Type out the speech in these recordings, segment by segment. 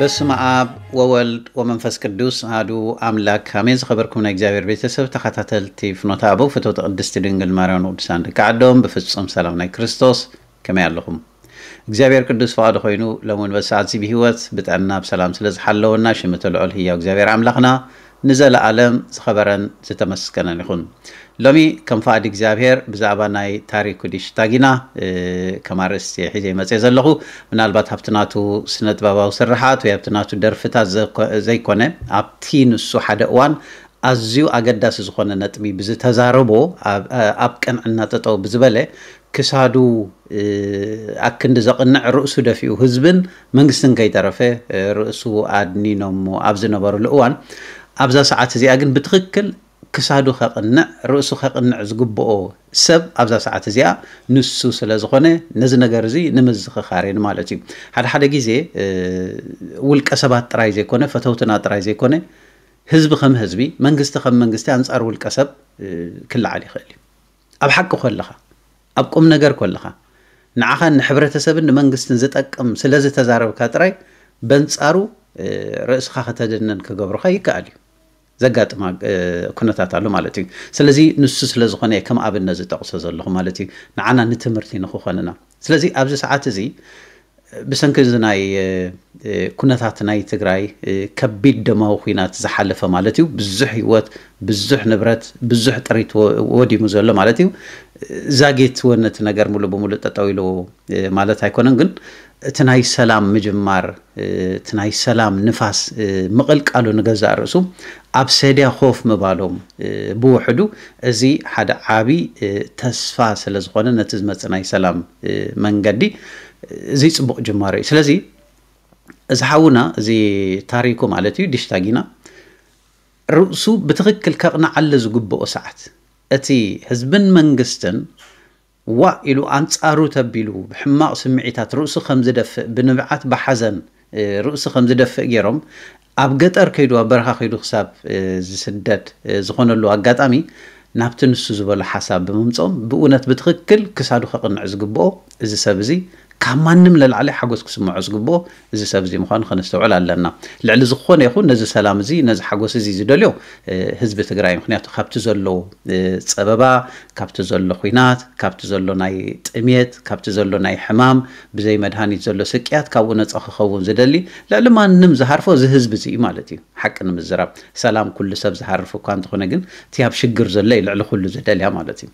بس ما آب وولد ومنفس كدوس هادو أملاك هميز خبركم ناك زابير بيتسف تخطاتل تيف نتابو فتو تقدس تدنگ الماريون ودسان دكعدوم بفتصم سلام ناك كريستوس كما يالهم زابير كدوس فقادو خوينو لمن بس عزي بهوات بتعنا بسلام سلز حلو الناشي متلعول هي زابير عملاقنا نزل عالم خبرا زتمسكنا نخون ሎሚ ከም ፈኣድ እግዚኣብሔር ብዛዕባ ናይ ታሪክ ኩዲሽ ታጊና ከም ኣርእስቲ ሒዘ መፅአ ዘለኹ ምናልባት ኣብቲ ናቱ ስነ ጥበባዊ ስራሓት ወይ ኣብቲ ናቱ ደርፍታት ዘይኮነ ኣብቲ ንሱ ሓደ እዋን ኣዝዩ ኣገዳሲ ዝኾነ ነጥሚ ብዝተዛረቦ ኣብ ቅንዕና ጠጠው ብዝበለ ክሳዱ ኣክንዲ ዘቕንዕ ርእሱ ደፊኡ ህዝብን መንግስትን ከይተረፈ ርእሱ ኣድኒኖሞ ኣብ ዝነበሩሉ እዋን ኣብዛ ሰዓት እዚኣ ግን ብትክክል ክሳዱ ከቕንዕ ርእሱ ከቕንዕ ዝግብኦ ሰብ ኣብዛ ሰዓት እዚኣ ንሱ ስለ ዝኾነ ነዚ ነገር እዚ ንምዝኽኻርን ማለት እዩ ሓደ ሓደ ግዜ ውልቀ ሰባት ጥራይ ዘይኮነ ፈተውትና ጥራይ ዘይኮነ ህዝቢ ከም ህዝቢ መንግስቲ ከም መንግስቲ ኣንፃር ውልቀ ሰብ ክላዓል ይኽእል እዩ ኣብ ሓቂ ኮለኻ ኣብ ቁም ነገር ኮለኻ ንዓኻን ንሕብረተሰብን ንመንግስትን ዝጠቅም ስለ ዝተዛረብካ ጥራይ በንፃሩ ርእስኻ ከተድነን ክገብሩካ ይከኣል እዩ ዘጋጥማ ኩነታት ኣሎ ማለት እዩ ስለዚ ንሱ ስለ ዝኾነ ከም ኣብነት ዝጠቕሶ ዘለኹ ማለት እዩ ንዓና ንትምህርቲ ንክኾንና ስለዚ ኣብዚ ሰዓት እዚ ብሰንኪ እዚ ናይ ኩነታት ናይ ትግራይ ከቢድ ደማዊ ኩናት ዝሓለፈ ማለት እዩ ብዙሕ ሂወት ብዙሕ ንብረት ብዙሕ ጥሪት ወዲሙ ዘሎ ማለት እዩ ዛጌት ወነቲ ነገር ሙሉእ ብሙሉእ ጠጠው ኢሉ ማለት ኣይኮነን ግን እቲ ናይ ሰላም ምጅማር እቲ ናይ ሰላም ንፋስ ምቕልቃሉ ንገዛ ርእሱ ኣብ ሰድያ ኮፍ ምባሎም ብውሕዱ እዚ ሓደ ዓብ ተስፋ ስለ ዝኾነ ነቲ ዝመፅእ ናይ ሰላም መንገዲ እዚ ፅቡቅ ጅማሮ እዩ ስለዚ እዚ ሓውና እዚ ታሪኩ ማለት እዩ ዲሽታጊና ርእሱ ብትክክል ከቕናዓለ ዝግብኦ ሰዓት እቲ ህዝብን መንግስትን وإلو أنصارو تبيلو بحماق سمعيتات رؤسو خمز دفء بنبعات بحزن رؤسو خمز دفء جيرم ኣብ ገጠር ከይዱ ኣብ በረኻ ከይዱ ክሳብ ዝስደድ ዝኾነሉ ኣጋጣሚ ናብቲ ንሱ ዝበሎ ሓሳብ ብምምፆም ብእውነት ብትኽክል ክሳዱ ከቕንዕ ዝግብኦ እዚ ሰብ እዚ ካብ ማንም ለላዕለ ሓጎስ ክስምዖ ዝግብኦ እዚ ሰብ እዚ ምኳኑ ከነስተውዕል ኣለና ልዕሊ ዝኾነ ይኹን ነዚ ሰላም እዚ ነዚ ሓጎስ እዚ ዝደልዮ ህዝቢ ትግራይ ምክንያቱ ካብቲ ዘሎ ፀበባ ካብቲ ዘሎ ኩናት ካብቲ ዘሎ ናይ ጥሜት ካብቲ ዘሎ ናይ ሕማም ብዘይ መድሃኒት ዘሎ ስቅያት ካብኡ ነፃ ክኸውን ዝደሊ ልዕሊ ማንም ዝሃርፎ እዚ ህዝቢ እዚ እዩ ማለት እዩ ሓቂ ንምዝራብ ሰላም ኩሉ ሰብ ዝሃርፍ እኳ እንተኾነ ግን እቲ ኣብ ሽግር ዘሎ እዩ ልዕሊ ኩሉ ዝደልያ ማለት እዩ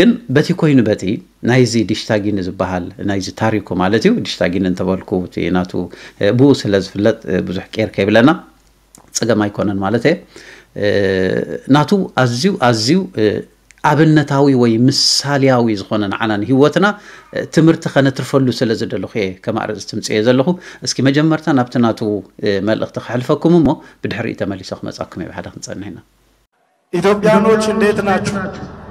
ግን በቲ ኮይኑ በቲ نایزی دیشتگین از بحال نایزی تاریکو مالتیو دیشتگین انتقال کوتی ناتو بوس لذ فلت بزح کر که بلنا صدق ما یکنن مالته ناتو ازیو ازیو اه، عبن نتاوي وي مسالي اوی زخونن عنان هیوتنا اه، تمرت خن ترفلو سلز دلو خیه کم عرض استمتیع دلو خو اسکی مجمع مرتان ابتنا تو اه، مال اختخ حلف کم مو بد حریت مالی سخم از آکمه به حد خن صنینه. ایتوبیانو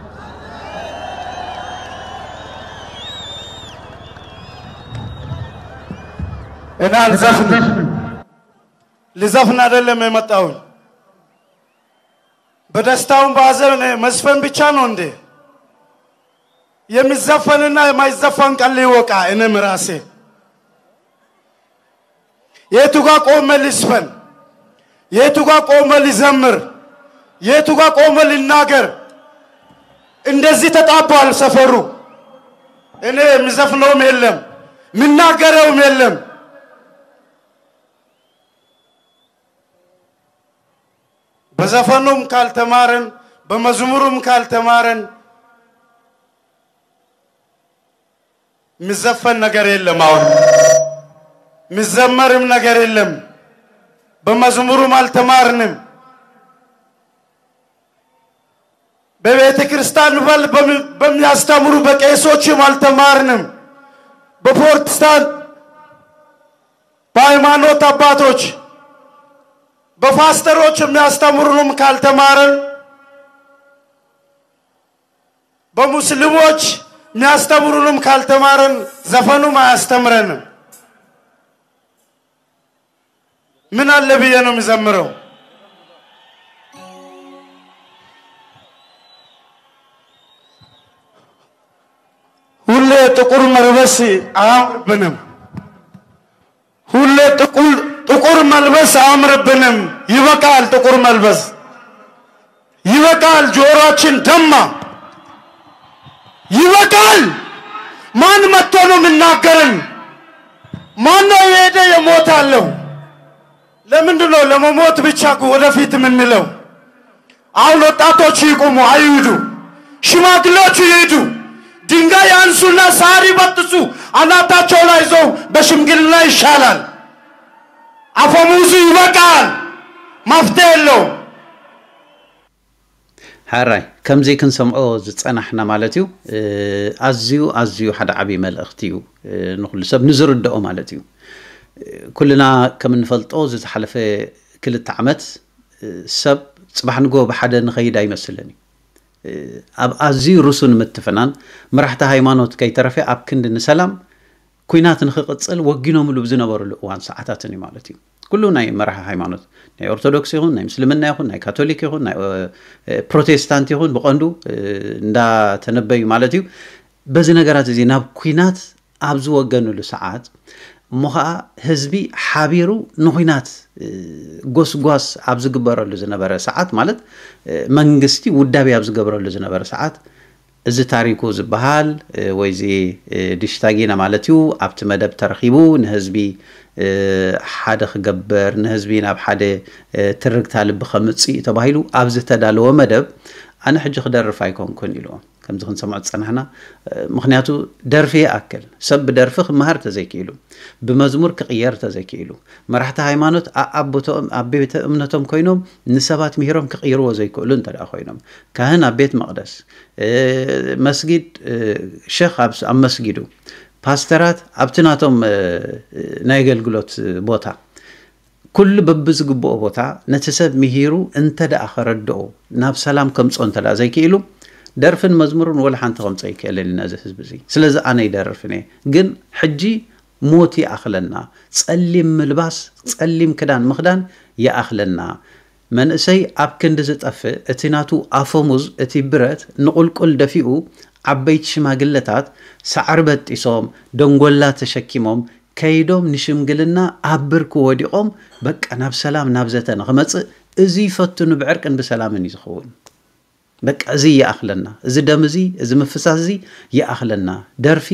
እና አልዘፍንም። ልዘፍን አይደለም የመጣሁኝ። በደስታውን በሀዘን መስፈን ብቻ ነው እንዴ? የሚዘፈንና የማይዘፈን ቃል ይወቃ። እኔም ራሴ የቱ ቆመ ልስፈን? የቱ ቆመ ልዘምር? የቱ ቆመ ልናገር? እንደዚህ ተጣቧል ሰፈሩ። እኔ የሚዘፍነውም የለም የሚናገረውም የለም። በዘፈኑም ካልተማረን በመዝሙሩም ካልተማረን የሚዘፈን ነገር የለም። አሁን የሚዘመርም ነገር የለም። በመዝሙሩም አልተማርንም። በቤተ ክርስቲያን በል በሚያስተምሩ በቄሶችም አልተማርንም። በፕሮቴስታንት በሃይማኖት አባቶች በፓስተሮች የሚያስተምሩንም ካልተማርን በሙስሊሞች የሚያስተምሩንም ካልተማርን ዘፈኑም አያስተምረንም። ምን አለ ብዬ ነው የሚዘምረው? ሁሌ ጥቁር መርበስ አያምርብንም። ሁሌ ጥቁር ጥቁር መልበስ አያምርብንም። ይበቃል፣ ጥቁር መልበስ ይበቃል። ጆሮአችን ደማ። ይበቃል። ማን መጥቶ ነው የምናገረን? ማን ነው የሄደ የሞት አለው? ለምንድን ነው ለመሞት ብቻ ወደፊት የምንለው? አሁን ወጣቶች ይቁሙ፣ አይሂዱ። ሽማግሌዎቹ ይሂዱ። ድንጋይ አንሱና ሳር ይበጥሱ አናታቸው ላይ ይዘው በሽምግልና ይሻላል። أفهموزو يبقال مفتيلو هاراي كم زي كن سمعو زيتس أنا حنا مالاتيو أزيو أزيو حدا عبي مال أختيو نقول سب نزر الدقو مالاتيو كلنا كم نفلطو زيت حلفة كل التعمت سب صباح نقو بحدا نغي داي مسلني أب أزيو رسول متفنان مرحتا هايمانوت كي ترفي أب كند نسلام ኩናት ንክቕፅል ወጊኖምሉ ብዝነበሩሉ እዋን ሰዓታትን እዩ ማለት እዩ ኩሉ ናይ መራሒ ሃይማኖት ናይ ኦርቶዶክስ ይኹን ናይ ምስልምና ይኹን ናይ ካቶሊክ ይኹን ናይ ፕሮቴስታንት ይኹን ብቐንዱ እንዳተነበዩ ማለት እዩ በዚ ነገራት እዚ ናብ ኩናት ኣብ ዝወገንሉ ሰዓት እሞ ከዓ ህዝቢ ሓቢሩ ንኩናት ጎስጓስ ኣብ ዝግበረሉ ዝነበረ ሰዓት ማለት መንግስቲ ውዳቤ ኣብ ዝገብረሉ ዝነበረ ሰዓት እዚ ታሪኩ ዝበሃል ወይዚ ድሽታጊና ማለት እዩ ኣብቲ መደብ ተረኺቡ ንህዝቢ ሓደ ክገበር ንህዝቢ ናብ ሓደ ትርግታ ልቢ ከምፅእ ተባሂሉ ኣብ ዝተዳለወ መደብ ኣነ ሕጂ ክደርፍ ኣይኮንኩን ኢልዎ ከምዚ ክንሰምዖ ዝፀናሕና ምክንያቱ ደርፊ ይኣክል ሰብ ብደርፊ ክመሃር ተዘይክኢሉ ብመዝሙር ክቕየር ተዘይክኢሉ መራሕቲ ሃይማኖት ኣብ ቤተ እምነቶም ኮይኖም ንሰባት ምሂሮም ክቕይርዎ ዘይክእሉ እንተ ኮይኖም ካህን ኣብ ቤት መቅደስ መስጊድ ሸክ ኣብ መስጊዱ ፓስተራት ኣብቲ ናቶም ናይ ኣገልግሎት ቦታ ኩሉ ዝግብኦ ቦታ ነቲ ሰብ ምሂሩ እንተ ደኣ ከረድኦ ናብ ሰላም ከምፆ እንተ ደኣ ዘይክኢሉ ደርፍን መዝሙርን ወላ ሓንቲ ከምፀ ይክእልን ኢና እዚ ህዝቢ እዙ ስለዚ ኣነ ይደርፍን እየ ግን ሕጂ ሞት ይኣኽለና ፀሊም ምልባስ ፀሊም ክዳን ምክዳን ይኣኽለና መንእሰይ ኣብ ክንዲ ዝጠፍእ እቲ ናቱ ኣፈሙዝ እቲ ብረት ንቁልቁል ደፊኡ ዓበይቲ ሽማግለታት ሳዕሪ በጢሶም ደንጎላ ተሸኪሞም ከይዶም ንሽምግልና ኣብ ብርኪ ወዲቖም በቃ ናብ ሰላም ናብ ዘተ ንክመፅእ እዚ ይፈትኑ ብዕርቅን ብሰላምን እዩ ዝኸውን በቃ እዚ ይኣኽለና እዚ ደም እዚ እዚ ምፍሳስ እዚ ይኣኽለና ደርፊ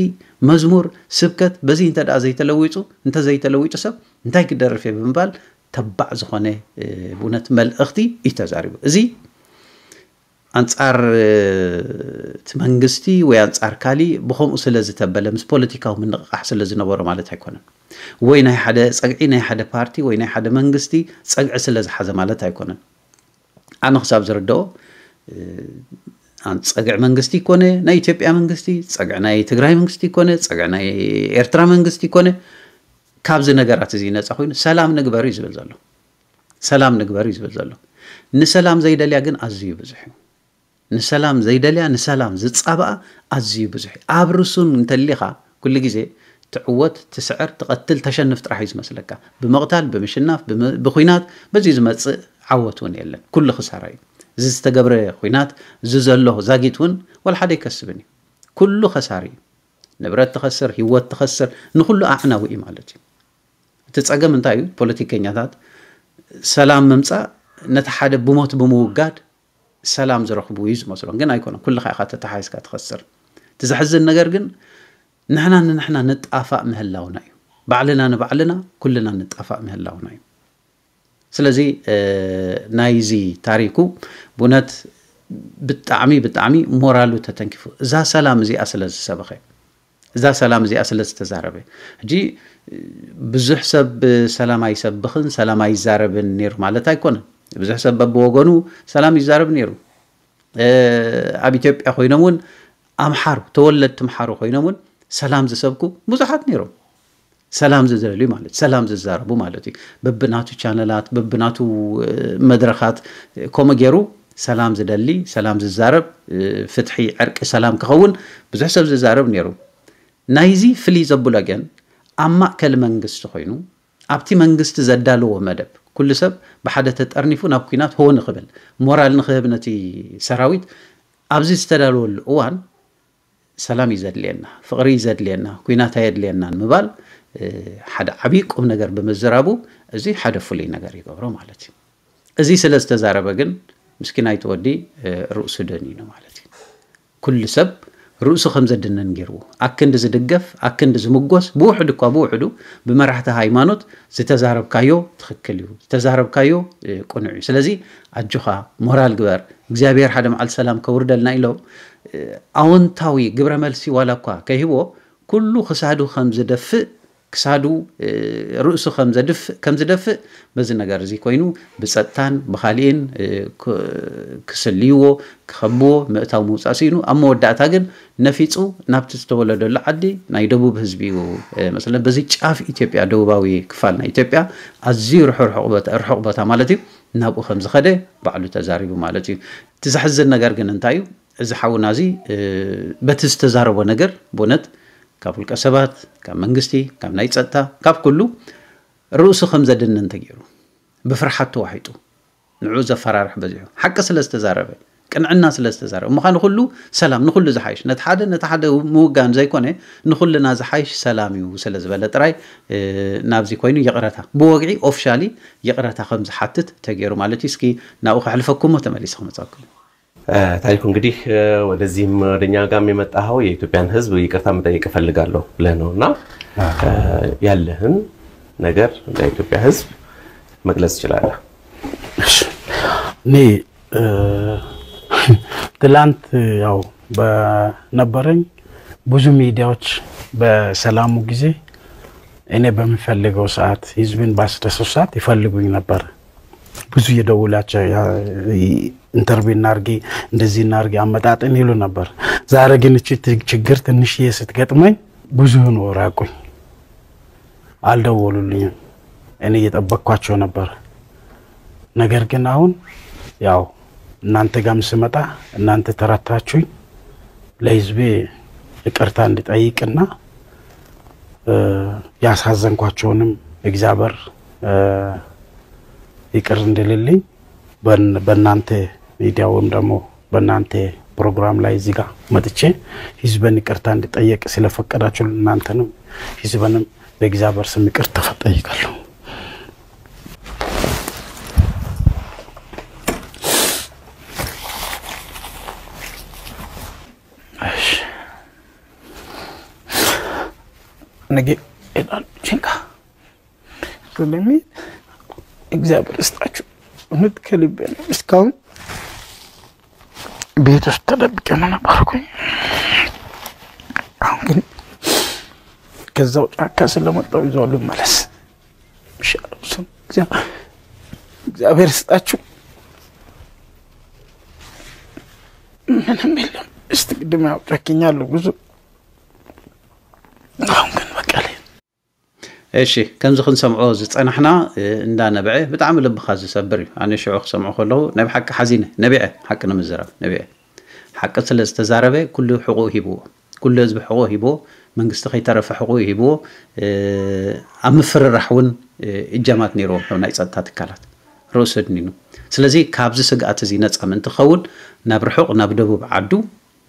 መዝሙር ስብከት በዚ እንተ ደኣ ዘይተለዊፁ እንተ ዘይተለዊጡ ሰብ እንታይ ክደርፍ እየ ብምባል ተባዕ ዝኾነ እውነት መልእኽቲ እዩ ተዛሪቡ እዚ ኣንጻር እቲ መንግስቲ ወይ ኣንጻር ካሊእ ብከምኡ ስለ ዝተበለ ምስ ፖለቲካዊ ምንቕቃሕ ስለ ዝነበሮ ማለት ኣይኮነን ወይ ናይ ሓደ ፀግዒ ናይ ሓደ ፓርቲ ወይ ናይ ሓደ መንግስቲ ፀግዒ ስለ ዝሓዘ ማለት ኣይኮነን ኣነ ክሳብ ዝርድኦ ፀግዕ መንግስቲ ኮነ ናይ ኢትዮጵያ መንግስቲ ፀግዕ ናይ ትግራይ መንግስቲ ኮነ ፀግዕ ናይ ኤርትራ መንግስቲ ኮነ ካብዚ ነገራት እዚ ነፃ ኮይኑ ሰላም ንግበር እዩ ዝብል ዘሎ ሰላም ንግበር እዩ ዝብል ዘሎ ንሰላም ዘይደልያ ግን ኣዝዩ ብዙሕ እዩ ንሰላም ዘይደልያ ንሰላም ዝፃብኣ ኣዝዩ ብዙሕ ኣብ ርሱን እንተሊኻ ኩሉ ግዜ ትዕወት ትስዕር ትቐትል ተሸንፍ ጥራሕ እዩ ዝመስለካ ብምቕታል ብምሽናፍ ብኩናት በዚ ዝመፅእ ዓወት እውን የለን ኩሉ ክሳራ እዩ እዚ ዝተገብረ ኩናት እዚ ዘሎ ዛጊት እውን ወልሓደ ይከስብን እዩ ኩሉ ኸሳሪ እዩ ንብረት ትኸስር ሂወት ትኸስር ንኩሉ ኣዕናዊ እዩ ማለት እዩ እቲ ፀገም እንታይ እዩ ፖለቲከኛታት ሰላም ምምፃእ ነቲ ሓደ ብሞት ብምውጋድ ሰላም ዝረኽቡ እዩ ዝመስሎም ግን ኣይኮነን ኩልካ ኢካ ተተሓይዝካ ትኸስር እቲ ነገር ግን ንሕና ንንሕና ንጣፋእ ምህላውና እዩ ባዕልና ንባዕልና ኩልና ንጣፋእ ምህላውና እዩ ስለዚ ናይዚ ታሪኩ ብእውነት ብጣዕሚ ብጣዕሚ ሞራሉ ተተንኪፉ እዛ ሰላም እዚኣ ስለ ዝሰበኸ እዛ ሰላም እዚኣ ስለ ዝተዛረበ ሕጂ ብዙሕ ሰብ ሰላም ኣይሰብኽን ሰላም ኣይዛረብን ነይሩ ማለት ኣይኮነን ብዙሕ ሰብ በብወገኑ ሰላም ይዛረብ ነይሩ ኣብ ኢትዮጵያ ኮይኖም እውን ኣምሓሩ ተወለድቲ ምሓሩ ኮይኖም እውን ሰላም ዝሰብኩ ብዙሓት ነይሮም ሰላም ዝደልዩ ማለት እዩ ሰላም ዝዛረቡ ማለት እዩ በብናቱ ቻነላት በብናቱ መድረካት ከምኡ ገይሩ ሰላም ዝደሊ ሰላም ዝዛረብ ፍትሒ ዕርቂ ሰላም ክኸውን ብዙሕ ሰብ ዝዛረብ ነይሩ ናይዚ ፍልይ ዘብሎ ግን ኣብ ማእከል መንግስቲ ኮይኑ ኣብቲ መንግስቲ ዘዳለዎ መደብ ኩሉ ሰብ ብሓደ ተጠርኒፉ ናብ ኩናት ሆ ንክብል ሞራል ንክህብ ነቲ ሰራዊት ኣብዚ ዝተዳልወሉ እዋን ሰላም እዩ ዘድልየና ፍቅሪ እዩ ዘድልየና ኩናታ የድልየና ንምባል ሓደ ዓብይ ቁም ነገር ብምዝራቡ እዚ ሓደ ፍሉይ ነገር ይገብሮ ማለት እዩ እዚ ስለ ዝተዛረበ ግን ምስኪናይ ተወዲ ርእሱ ደኒኑ ማለት እዩ ኩሉ ሰብ ርእሱ ከም ዘድነን ገይርዎ ኣክንዲ ዝድገፍ ኣክንዲ ዝምጎስ ብውሕድ እኳ ብውሕዱ ብመራሕቲ ሃይማኖት ዝተዛረብካዮ ትኽክል እዩ ዝተዛረብካዮ ቁኑዕ እዩ ስለዚ ኣጆኻ ሞራል ግበር እግዚኣብሔር ሓደ መዓል ሰላም ከውርደልና ኢሎም ኣወንታዊ ግብረ መልሲ ዋላ እኳ ከሂቦ ኩሉ ክሳዱ ከም ዝደፍእ ክሳዱ ርእሱ ከም ዝደፍእ በዚ ነገር እዚ ኮይኑ ብፀጥታን ብካሊእን ክስልይዎ ክከብዎ ምእታዊ ምውፃእ ሲኢኑ ኣብ መወዳእታ ግን ነፊፁ ናብቲ ዝተወለደሉ ዓዲ ናይ ደቡብ ህዝቢ እዩ መስለ በዚ ጫፍ ኢትዮጵያ ደቡባዊ ክፋል ናይ ኢትዮጵያ ኣዝዩ ርሑቅ ቦታ ማለት እዩ ናብኡ ከም ዝኸደ ባዕሉ ተዛሪቡ ማለት እዩ እቲ ዘሕዝን ነገር ግን እንታይ እዩ እዚ ሓውና እዚ በቲ ዝተዛረቦ ነገር ብእውነት ካብ ውልቀ ሰባት ካብ መንግስቲ ካብ ናይ ፀጥታ ካብ ኩሉ ርእሱ ከም ዘድንን ተገይሩ ብፍርሓት ተዋሒጡ ንዕኡ ዘፈራርሕ በዚሑ ሓቂ ስለ ዝተዛረበ ቅንዕና ስለ ዝተዛረበ እሞኻ ንኩሉ ሰላም ንኩሉ ዝሓይሽ ነቲ ሓደ ነቲ ሓደ ምውጋን ዘይኮነ ንኩልና ዝሓይሽ ሰላም እዩ ስለ ዝበለ ጥራይ ናብዚ ኮይኑ የቕረታ ብወግዒ ኦፊሻሊ የቕረታ ከም ዝሓትት ተገይሩ ማለት እዩ እስኪ ናብኡ ክሕልፈኩሞ ተመሊሰ ክመፀኩም ታሪኩ እንግዲህ ወደዚህም ወደኛ ጋም የመጣኸው የኢትዮጵያን ሕዝብ ይቅርታ መጠየቅ እፈልጋለሁ ብለህ ነው እና ያለህን ነገር ለኢትዮጵያ ሕዝብ መግለጽ ትችላለህ። እኔ ትላንት ያው በነበረኝ ብዙ ሚዲያዎች በሰላሙ ጊዜ እኔ በሚፈልገው ሰዓት ህዝብን ባስደሰው ሰዓት ይፈልጉኝ ነበር። ብዙ የደውላቸው ኢንተርቪው እናርጊ፣ እንደዚህ እናርጊ፣ አመጣጥን ይሉ ነበር። ዛሬ ግን እቺ ችግር ትንሽዬ ስትገጥመኝ ብዙ ነው ራቁኝ፣ አልደወሉልኝም። እኔ እየጠበቅኳቸው ነበር። ነገር ግን አሁን ያው እናንተ ጋም ስመጣ እናንተ ተረታችሁኝ፣ ለህዝቤ ይቅርታ እንድጠይቅና ያሳዘንኳቸውንም እግዚአብሔር ይቅር እንድልልኝ በእናንተ ሚዲያ ወይም ደግሞ በእናንተ ፕሮግራም ላይ እዚህ ጋር መጥቼ ህዝብን ይቅርታ እንድጠየቅ ስለፈቀዳችሁ እናንተንም ህዝብንም በእግዚአብሔር ስም ይቅርታ ጠይቃለሁ። ነገ እሄዳለሁ ችንካ ስለሚል እግዚአብሔር ይስጣችሁ። እውነት ከልቤ ነው እስካሁን ቤት ውስጥ ተደብቄ ነው ነበርኩኝ። አሁን ግን ከዛው ጫካ ስለመጣው ይዘዋሉ መለስ ይሻለው ስም እግዚአብሔር ስጣችሁ። ምንም የለም። እስቲ ቅድም ያው ጨክኛለሁ ብዙ አሁን ግን በቀለ እሺ ከምዚ ክንሰምዖ ዝፀናሕና እንዳነብዐ ብጣዕሚ ልብኻ ዝሰብር እዩ ኣነ ሽዑ ክሰምዖ ከለዉ ናይ ብሓቂ ሓዚነ ነቢዐ ሓቂ ንምዝራብ ነቢዐ ሓቂ ስለ ዝተዛረበ ኩሉ ሕቑ ሂብዎ ኩሉ ህዝቢ ሕቑ ሂብዎ መንግስቲ ከይተረፈ ሕቑ ሂብዎ ኣብ ምፍርራሕ እውን እጃማት ነይርዎ ናይ ፀጥታ ትካላት ርእሶ ድኒኑ ስለዚ ካብዚ ስግኣት እዚ ነፃ ክኸውን ናብ ርሑቕ ናብ ደቡብ ዓዱ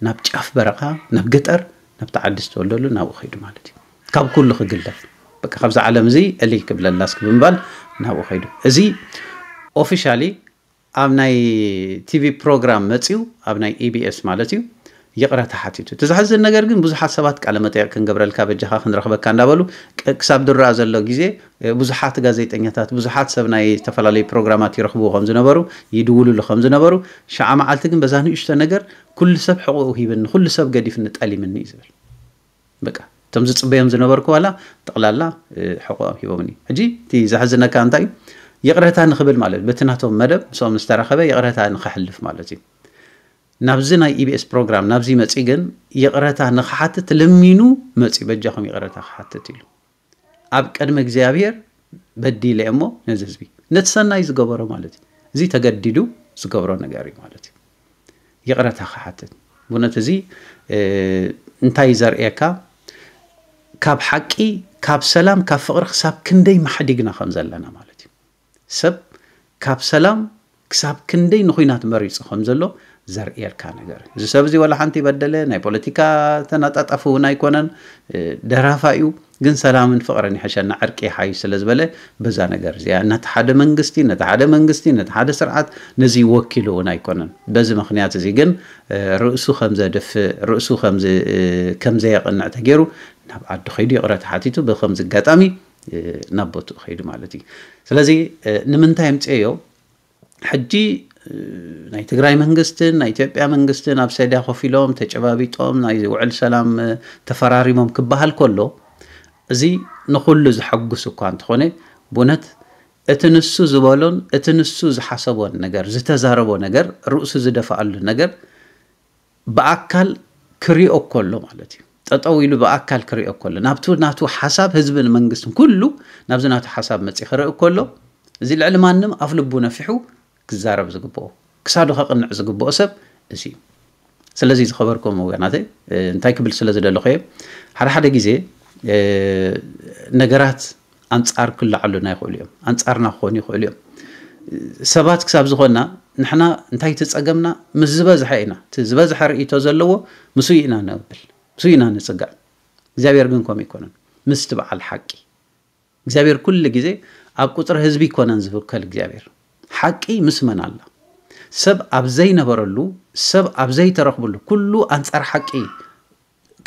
ናብ ጫፍ በረኻ ናብ ገጠር ናብቲ ዓዲ ዝተወለሉ ናብኡ ኸይዱ ማለት እዩ ካብ ኩሉ ክግለፍ በቃ ካብዚ ዓለም እዚ ዕልይ ክብለላስ ክብምባል ናብኡ ኸይዱ እዚ ኦፊሻሊ ኣብ ናይ ቲቪ ፕሮግራም መፅኡ ኣብ ናይ ኢቢኤስ ማለት እዩ የቕረ ተሓቲቱ እቲ ነገር ግን ብዙሓት ሰባት ቃለ መጠይቅ ክንገብረልካ በጃኻ ክንረክበካ እንዳበሉ ክሳብ ዝረአ ዘሎ ግዜ ብዙሓት ጋዜጠኛታት ብዙሓት ሰብ ናይ ዝተፈላለዩ ፕሮግራማት ይረኽብዎ ከም ዝነበሩ ይድውሉሉ ከም ዝነበሩ ሸዓ መዓልቲ ግን በዛ ንእሽቶ ነገር ኩሉ ሰብ ሕቑኡ ሂብኒ ኩሉ ሰብ ገዲፍኒ ጠሊምኒ እዩ ዝብል በቃ እቶም ዝፅበዮም ዝነበርኩ ዋላ ጠቕላላ ሕቑኦም ሂቦምኒ ሕጂ እቲ ዘሕዝነካ እንታይ እዩ يقرهታ ንኽብል ማለት በቲ ናቶም መደብ ምስኦም ዝተረኸበ የቕረታ ንክሕልፍ ማለት እዩ ናብዚ ናይ ኢቢኤስ ፕሮግራም ናብዚ መፂ ግን የቕረታ ንክሓትት ለሚኑ መፂ በጃኹም የቕረታ ክሓትት ኢሉ ኣብ ቀድሚ እግዚኣብሔር በዲለ እሞ ነዚ ህዝቢ ነቲ ሰናይ ዝገበሮ ማለት እዩ እዚ ተገዲዱ ዝገብሮ ነገር እዩ ማለት እዩ የቕረታ ክሓትት ብእውነት እዚ እንታይ ዘርእየካ ካብ ሓቂ ካብ ሰላም ካብ ፍቕሪ ክሳብ ክንደይ ማሕዲግና ከም ዘለና ማለት ሰብ ካብ ሰላም ክሳብ ክንደይ ንኩናት መሪፁ ከም ዘሎ ዘርእየልካ ነገር እዚ ሰብ እዚ ወላ ሓንቲ ይበደለ ናይ ፖለቲካ ተናጣጣፊ እውን ኣይኮነን ደራፋ እዩ ግን ሰላምን ፍቅረን ይሕሸና ዕርቂ ሓዩ ስለ ዝበለ በዛ ነገር እዚኣ ነቲ ሓደ መንግስቲ ነቲ ሓደ መንግስቲ ነቲ ሓደ ስርዓት ነዚ ወኪሉ እውን ኣይኮነን በዚ ምክንያት እዚ ግን ርእሱ ከምዘድፍእ ርእሱ ከምዘየቅንዕ ተገይሩ ናብ ዓዲ ከይዱ ይቕረት ሓቲቱ ብከምዚ ኣጋጣሚ ናቦቱ ከይዱ ማለት እዩ ስለዚ ንምንታይ ምፅ ዮ ሕጂ ናይ ትግራይ መንግስትን ናይ ኢትዮጵያ መንግስትን ኣብ ሰድያ ኮፍ ኢሎም ተጨባቢጦም ናይ ውዕል ሰላም ተፈራሪሞም ክበሃል ከሎ እዚ ንኩሉ ዝሐጉስ እኳ እንትኾነ ብእውነት እቲ ንሱ ዝበሎን እቲ ንሱ ዝሓሰቦን ነገር ዝተዛረቦ ነገር ርእሱ ዝደፋኣሉ ነገር ብኣካል ክሪኦ ከሎ ማለት እዩ ጠጠው ኢሉ ብኣካል ክሪኦ ከሎ ናብቲ ናቱ ሓሳብ ህዝብን መንግስትን ኩሉ ናብዚ ናቱ ሓሳብ መፂ ክርኢ ከሎ እዚ ልዕሊ ማንም ኣፍ ልቡ ነፊሑ ክዛረብ ዝግብኦ ክሳዱ ከቕንዕ ዝግብኦ ሰብ እዚ እዩ ስለዚ ዝኸበርኩም ወገናተይ እንታይ ክብል ስለ ዝደለኹ እየ ሓደ ሓደ ግዜ ነገራት ኣንፃር ክላዓሉና ይኽእሉ እዮም ኣንፃርና ክኾኑ ይኽእሉ እዮም ሰባት ክሳብ ዝኾና ንሕና እንታይ ትፀገምና ምስ ዝበዝሐ ኢና እቲ ዝበዝሐ ርእቶ ዘለዎ ምስኡ ኢና ነብል እሱ ኢና ንፅጋዕ እግዚኣብሔር ግን ከምኡ ይኮነን ምስ ትበዓል ሓቂ እግዚኣብሔር ኩሉ ግዜ ኣብ ቁፅሪ ህዝቢ ይኮነን ዝብከል እግዚኣብሔር ሓቂ ምስ መን ኣላ ሰብ ኣብ ዘይነበረሉ ሰብ ኣብ ዘይተረኽብሉ ኩሉ ኣንፃር ሓቂ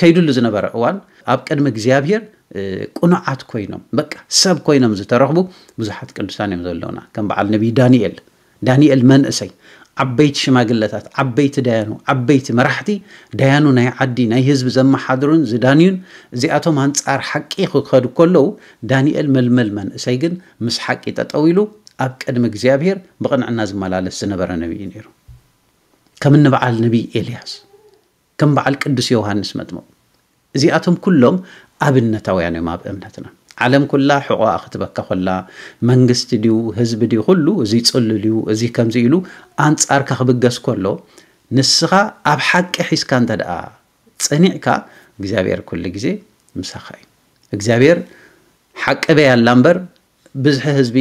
ከይድሉ ዝነበረ እዋን ኣብ ቅድሚ እግዚኣብሔር ቁኑዓት ኮይኖም በቃ ሰብ ኮይኖም ዝተረኽቡ ብዙሓት ቅዱሳን እዮም ዘለውና ከም በዓል ነቢይ ዳንኤል ዳንኤል መንእሰይ ዓበይቲ ሽማግለታት ዓበይቲ ዳያኑ ዓበይቲ መራሕቲ ዳያኑ ናይ ዓዲ ናይ ህዝቢ ዘመሓድሩን ዝዳንዩን እዚኣቶም ኣንፃር ሓቂ ክኸዱ ከለዉ ዳንኤል መልመል መንእሰይ ግን ምስ ሓቂ ጠጠው ኢሉ ኣብ ቅድሚ እግዚኣብሄር ብቕንዕና ዝመላለስ ዝነበረ ነቢይ ነይሩ ከም በዓል ነቢይ ኤልያስ ከም በዓል ቅዱስ ዮሃንስ መጥምቕ እዚኣቶም ኩሎም ኣብነታውያን እዮም ኣብ እምነትና ዓለም ኩላ ሕቑኣ ክትበካ ኮላ መንግስቲ ድዩ ህዝቢ ድዩ ኩሉ እዚ ፅሉ ድዩ እዚ ከምዚ ኢሉ ኣንፃርካ ክብገስ ከሎ ንስኻ ኣብ ሓቂ ሒዝካ እንተ ደኣ ፀኒዕካ እግዚኣብሔር ኩሉ ግዜ ምሳኻ እዩ እግዚኣብሔር ሓቂ በያላ እምበር ብዝሒ ህዝቢ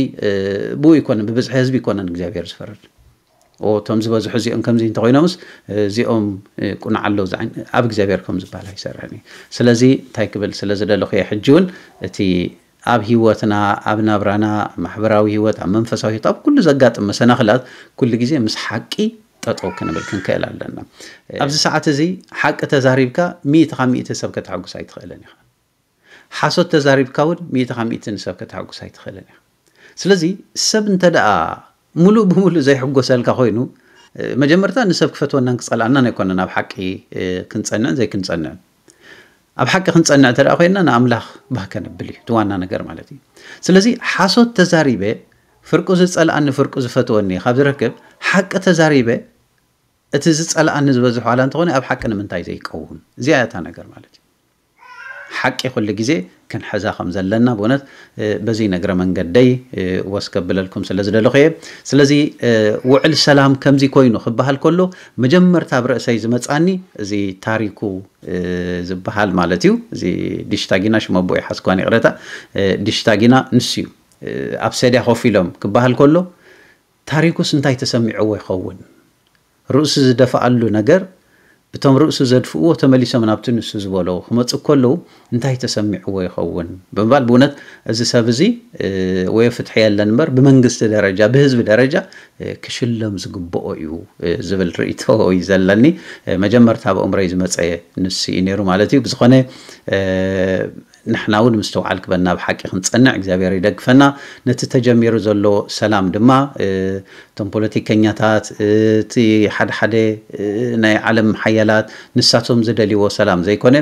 ብኡ ይኮነን ብብዝሒ ህዝቢ ይኮነን እግዚኣብሔር ዝፈርድ እቶም ዝበዝሑ እዚኦም ከምዚ እንተኮይኖምስ እዚኦም ቁናዕ ኣለው ኣብ እግዚኣብሔር ከም ዝበሃል ኣይሰርሕን እዩ ስለዚ እንታይ ክብል ስለ ዝደለኹ እየ ሕጂ እውን እቲ ኣብ ሂወትና ኣብ ናብራና ማሕበራዊ ሂወት ኣብ መንፈሳዊ ሂወት ኣብ ኩሉ ዘጋጥም መሰናክላት ኩሉ ግዜ ምስ ሓቂ ጠጠው ክንብል ክንክእል ኣለና ኣብዚ ሰዓት እዚ ሓቂ ተዛሪብካ ሚእቲ ካብ ሚእቲ ሰብ ከተሐጉስ ኣይትኽእልን ኢኻ ሓሶት ተዛሪብካ እውን ሚእቲ ካብ ሚእቲ ንሰብ ከተሐጉስ ኣይትኽእልን ኢኻ ስለዚ ሰብ እንተ ደኣ ሙሉእ ብሙሉእ ዘይሕጎሰልካ ኮይኑ መጀመርታ ንሰብ ክፈትወናን ክፀልዓና ኣይኮነን ኣብ ሓቂ ክንፀንዕን ዘይክንፀንዕን ኣብ ሓቂ ክንፀንዕ እንተደኣ ኮይና ንኣምላኽ ባህ ከነብል እዩ ትዋና ነገር ማለት እዩ ስለዚ ሓሶት ተዛሪበ ፍርቁ ዝፀልኣኒ ፍርቁ ዝፈትወኒ ካብ ዝረክብ ሓቂ ተዛሪበ እቲ ዝፀልኣኒ ዝበዝሕ ዋላ እንተኾነ ኣብ ሓቂ ንምንታይ ዘይቀውን እዚኣ እታ ነገር ማለት እዩ ሓቂ ኩሉ ግዜ ክንሕዛ ከም ዘለና ብእውነት በዚ ነግረ መንገደይ ወስከብለልኩም ስለ ዝደለኹ እየ ስለዚ ውዕል ሰላም ከምዚ ኮይኑ ክበሃል ከሎ መጀመርታ ኣብ ርእሰይ ዝመፃኒ እዚ ታሪኩ ዝበሃል ማለት እዩ እዚ ጊና ሽመቦ እዩ ሓስኳን ይቕረታ ጊና ንስ እዩ ኣብ ሰድያ ኮፍ ኢሎም ክበሃል ከሎ ታሪኩስ እንታይ ተሰሚዕዎ ይኸውን ርእሲ ዝደፍኣሉ ነገር ብቶም ርእሱ ዘድፍእዎ ተመሊሶም ናብቲ ንሱ ዝበሎ ክመፁ ከለዉ እንታይ ተሰሚዕዎ ይኸውን ብምባል ብእውነት እዚ ሰብ እዚ ወይ ፍትሒ የለን እምበር ብመንግስቲ ደረጃ ብህዝቢ ደረጃ ክሽሎም ዝግብኦ እዩ ዝብል ርእቶ እዩ ዘለኒ መጀመርታ ኣብ ዝመፀየ ንስ እዩ ነይሩ ማለት እዩ ብዝኾነ ንሕና እውን ምስ ክበና ብሓቂ ክንፀንዕ እግዚኣብሔር ይደግፈና ነቲ ተጀሚሩ ዘሎ ሰላም ድማ እቶም ፖለቲከኛታት እቲ ሓደሓደ ናይ ዓለም ሓያላት ንሳቶም ዝደልይዎ ሰላም ዘይኮነ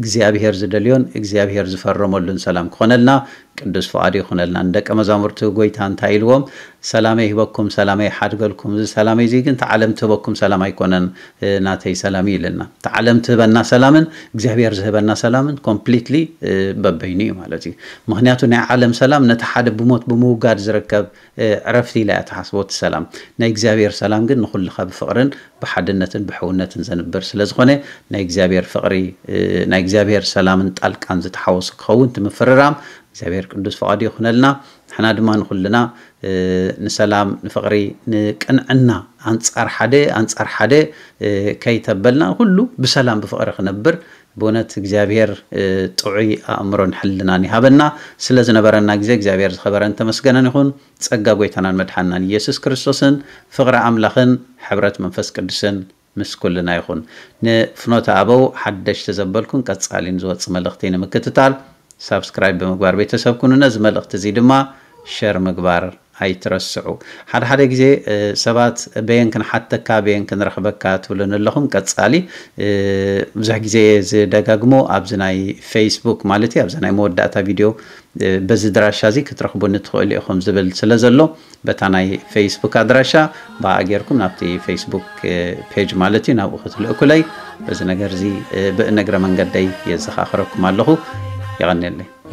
እግዚኣብሄር ዝደልዮን እግዚኣብሄር ዝፈረመሉን ሰላም ክኾነልና ቅዱስ ፍቓድ ይኹነልና ንደቀ መዛሙርቲ ጎይታ እንታይ ኢልዎም ሰላመይ ሂበኩም ሰላመይ ሓድገልኩም እዚ ሰላመይ እዚ ግን ተዓለም ትህበኩም ሰላም ኣይኮነን ናተይ ሰላም ይልና ተዓለም ትህበና ሰላምን እግዚኣብሔር ዝህበና ሰላምን ኮምፕሊትሊ በበይኑ እዩ ማለት እዩ ምክንያቱ ናይ ዓለም ሰላም ነቲ ሓደ ብሞት ብምውጋድ ዝርከብ ዕረፍቲ ኢላ ተሓስቦት ሰላም ናይ እግዚኣብሔር ሰላም ግን ንኩልኸ ብፍቕርን ብሓድነትን ብሕውነትን ዘንብር ስለዝኾነ ናይ እግዚኣብሔር ፍቕሪ ናይ እግዚኣብሔር ሰላምን ጣልቃን ዝተሓወሱ ክኸውን ትምፍርራም እግዚኣብሔር ቅዱስ ፈቓዲ ይኹነልና ንሕና ድማ ንኩልና ንሰላም ንፍቕሪ ንቅንዕና ኣንፃር ሓደ ኣንፃር ሓደ ከይተበልና ኩሉ ብሰላም ብፍቕሪ ክነብር ብእውነት እግዚኣብሄር ጥዑይ ኣእምሮ ንሕልናን ይሃበና ስለ ዝነበረና ግዜ እግዚኣብሄር ዝኸበረን ተመስገነን ይኹን ፀጋ ጎይታናን መድሓናን ኢየሱስ ክርስቶስን ፍቕሪ ኣምላኽን ሕብረት መንፈስ ቅዱስን ምስ ኩልና ይኹን ንፍኖተ ኣበው ሓደሽ ተዘበልኩን ቀፃሊን ዝወፅእ መልእኽቲ ንምክትታል ሳብስክራይብ ብምግባር ቤተሰብ ኩንነ እዚ መልእኽቲ እዚ ድማ ሸር ምግባር ኣይትረስዑ ሓደ ሓደ ግዜ ሰባት በየን ክንሓተካ በየን ክንረክበካ ትብልን ኣለኹም ቀፃሊ ብዙሕ ግዜ ዝደጋግሞ ኣብዚ ናይ ፌስቡክ ማለት እዩ ኣብዚ ናይ መወዳእታ ቪድዮ በዚ ድራሻ እዚ ክትረክቡኒ ትኽእሉ ኢኹም ዝብል ስለ ዘሎ በታ ናይ ፌስቡክ ኣድራሻ ብኣጌርኩም ናብቲ ፌስቡክ ፔጅ ማለት እዩ ናብኡ ክትልእኩለይ በዚ ነገር እዚ ብእነግረ መንገደይ የዘኻኽረኩም ኣለኹ 야간넬레